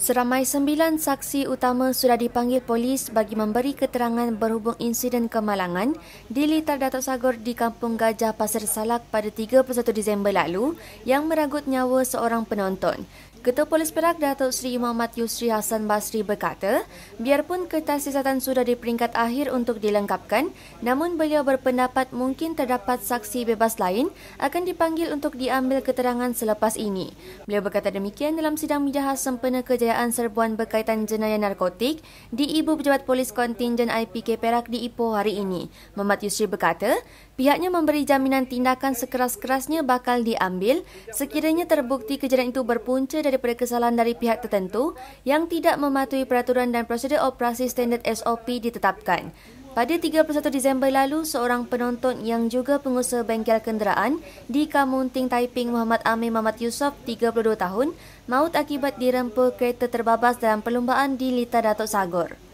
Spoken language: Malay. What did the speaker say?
Seramai sembilan saksi utama sudah dipanggil polis bagi memberi keterangan berhubung insiden kemalangan di Litar Datuk Sagor di Kampung Gajah Pasir Salak pada 31 Disember lalu yang meragut nyawa seorang penonton. Ketua Polis Perak Datuk Seri Muhammad Yusri Hasan Basri berkata, biarpun kertas siasatan sudah di peringkat akhir untuk dilengkapkan, namun beliau berpendapat mungkin terdapat saksi bebas lain akan dipanggil untuk diambil keterangan selepas ini. Beliau berkata demikian dalam sidang Mijahas Sempena Kejayaan kejayaan serbuan berkaitan jenayah narkotik di Ibu Pejabat Polis Kontingen IPK Perak di Ipoh hari ini. Mamat Yusri berkata, pihaknya memberi jaminan tindakan sekeras-kerasnya bakal diambil sekiranya terbukti kejadian itu berpunca daripada kesalahan dari pihak tertentu yang tidak mematuhi peraturan dan prosedur operasi standard SOP ditetapkan. Pada 31 Disember lalu, seorang penonton yang juga pengusaha bengkel kenderaan di Kamunting Taiping Muhammad Amir Muhammad Yusof, 32 tahun, maut akibat dirempuh kereta terbabas dalam perlumbaan di Lita Datuk Sagor.